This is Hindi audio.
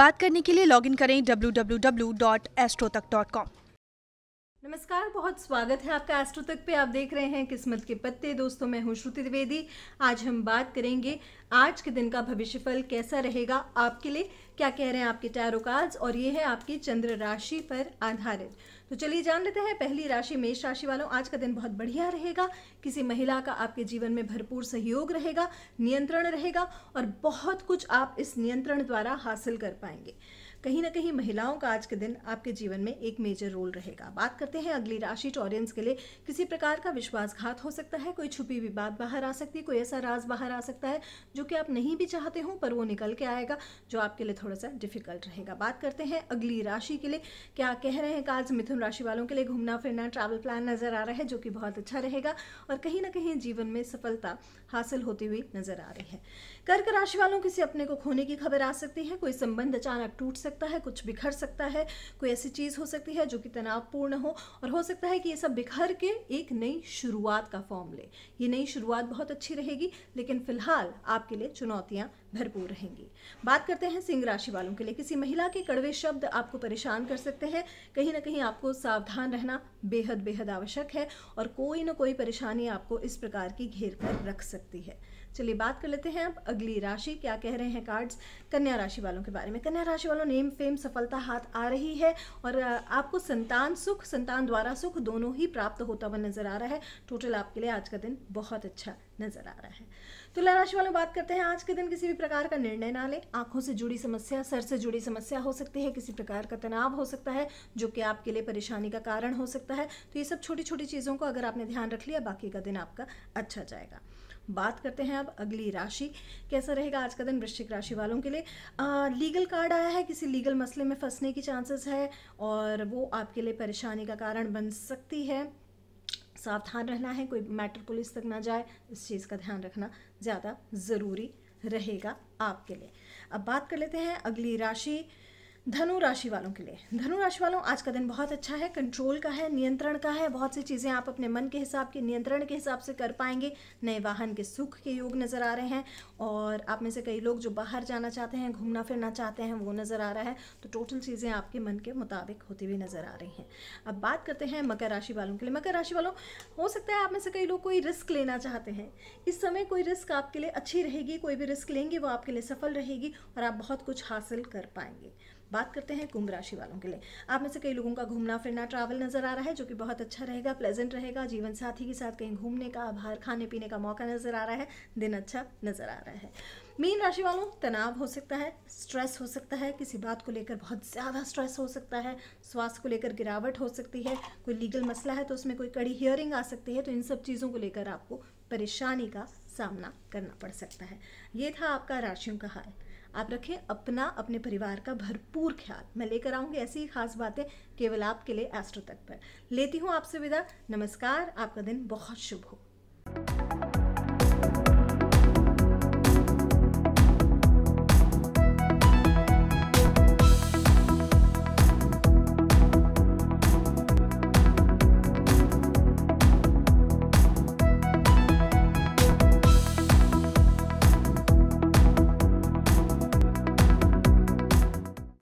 बात करने के लिए लॉगिन करें W W W dot AstroTak dot com नमस्कार बहुत स्वागत है आपका एस्ट्रो तक पे आप देख रहे हैं किस्मत के पत्ते दोस्तों मैं हूं श्रुति द्विवेदी आज हम बात करेंगे आज के दिन का भविष्यफल कैसा रहेगा आपके लिए क्या कह रहे हैं आपके टैरो कार्ड्स और ये है आपकी चंद्र राशि पर आधारित तो चलिए जान लेते हैं पहली राशि मेष राशि वालों आज का दिन बहुत बढ़िया रहेगा किसी महिला का आपके जीवन में भरपूर सहयोग रहेगा नियंत्रण रहेगा और बहुत कुछ आप इस नियंत्रण द्वारा हासिल कर पाएंगे कहीं ना कहीं महिलाओं का आज के दिन आपके जीवन में एक मेजर रोल रहेगा बात करते हैं अगली राशि टॉरियंस के लिए किसी प्रकार का विश्वासघात हो सकता है कोई छुपी हुई बात बाहर आ सकती है कोई ऐसा राज बाहर आ सकता है जो कि आप नहीं भी चाहते हो पर वो निकल के आएगा जो आपके लिए थोड़ा सा डिफिकल्ट रहेगा बात करते हैं अगली राशि के लिए क्या कह रहे हैं कि मिथुन राशि वालों के लिए घूमना फिरना ट्रैवल प्लान नजर आ रहा है जो कि बहुत अच्छा रहेगा और कहीं ना कहीं जीवन में सफलता हासिल होती हुई नजर आ रही है कर्क राशि वालों किसी अपने को खोने की खबर आ सकती है कोई संबंध अचानक टूट सकता सकता है कुछ बिखर सकता है कोई ऐसी चीज़ हो सकती है जो कि तनावपूर्ण हो और हो सकता है कि ये सब बिखर के एक नई शुरुआत का फॉर्म ले ये नई शुरुआत बहुत अच्छी रहेगी लेकिन फिलहाल आपके लिए चुनौतियाँ भरपूर रहेंगी बात करते हैं सिंह राशि वालों के लिए किसी महिला के कड़वे शब्द आपको परेशान कर सकते हैं कहीं ना कहीं आपको सावधान रहना बेहद बेहद आवश्यक है और कोई ना कोई परेशानी आपको इस प्रकार की घेर कर रख सकती है चलिए बात कर लेते हैं अब अगली राशि क्या कह रहे हैं कार्ड्स कन्या राशि वालों के बारे में कन्या राशि वालों नेम फेम सफलता हाथ आ रही है और आपको संतान सुख संतान द्वारा सुख दोनों ही प्राप्त होता हुआ नजर आ रहा है टोटल आपके लिए आज का दिन बहुत अच्छा नजर आ रहा है तुला तो राशि वालों बात करते हैं आज के दिन किसी भी प्रकार का निर्णय ना लें आंखों से जुड़ी समस्या सर से जुड़ी समस्या हो सकती है किसी प्रकार का तनाव हो सकता है जो कि आपके लिए परेशानी का कारण हो सकता है तो ये सब छोटी छोटी चीज़ों को अगर आपने ध्यान रख लिया बाकी का दिन आपका अच्छा जाएगा बात करते हैं अब अगली राशि कैसा रहेगा आज का दिन वृश्चिक राशि वालों के लिए आ, लीगल कार्ड आया है किसी लीगल मसले में फंसने की चांसेस है और वो आपके लिए परेशानी का कारण बन सकती है सावधान रहना है कोई मैटर पुलिस तक ना जाए इस चीज़ का ध्यान रखना ज़्यादा ज़रूरी रहेगा आपके लिए अब बात कर लेते हैं अगली राशि धनु राशि वालों के लिए धनु राशि वालों आज का दिन बहुत अच्छा है कंट्रोल का है नियंत्रण का है बहुत सी चीज़ें आप अपने मन के हिसाब के नियंत्रण के हिसाब से कर पाएंगे नए वाहन के सुख के योग नज़र आ रहे हैं और आप में से कई लोग जो बाहर जाना चाहते हैं घूमना फिरना चाहते हैं वो नज़र आ रहा है तो टोटल चीज़ें आपके मन के मुताबिक होती हुई नज़र आ रही हैं अब बात करते हैं मकर राशि वालों के लिए मकर राशि वालों हो सकता है आप में से कई लोग कोई रिस्क लेना चाहते हैं इस समय कोई रिस्क आपके लिए अच्छी रहेगी कोई भी रिस्क लेंगे वो आपके लिए सफल रहेगी और आप बहुत कुछ हासिल कर पाएंगे बात करते हैं कुंभ राशि वालों के लिए आप में से कई लोगों का घूमना फिरना ट्रैवल नजर आ रहा है जो कि बहुत अच्छा रहेगा प्लेजेंट रहेगा जीवन साथी के साथ कहीं घूमने का बाहर खाने पीने का मौका नजर आ रहा है दिन अच्छा नजर आ रहा है मीन राशि वालों तनाव हो सकता है स्ट्रेस हो सकता है किसी बात को लेकर बहुत ज़्यादा स्ट्रेस हो सकता है स्वास्थ्य को लेकर गिरावट हो सकती है कोई लीगल मसला है तो उसमें कोई कड़ी हियरिंग आ सकती है तो इन सब चीज़ों को लेकर आपको परेशानी का सामना करना पड़ सकता है ये था आपका राशियों का हाल आप रखें अपना अपने परिवार का भरपूर ख्याल मैं लेकर आऊँगी ऐसी ही खास बातें केवल आपके लिए एस्ट्रो तक पर लेती हूँ आपसे विदा नमस्कार आपका दिन बहुत शुभ हो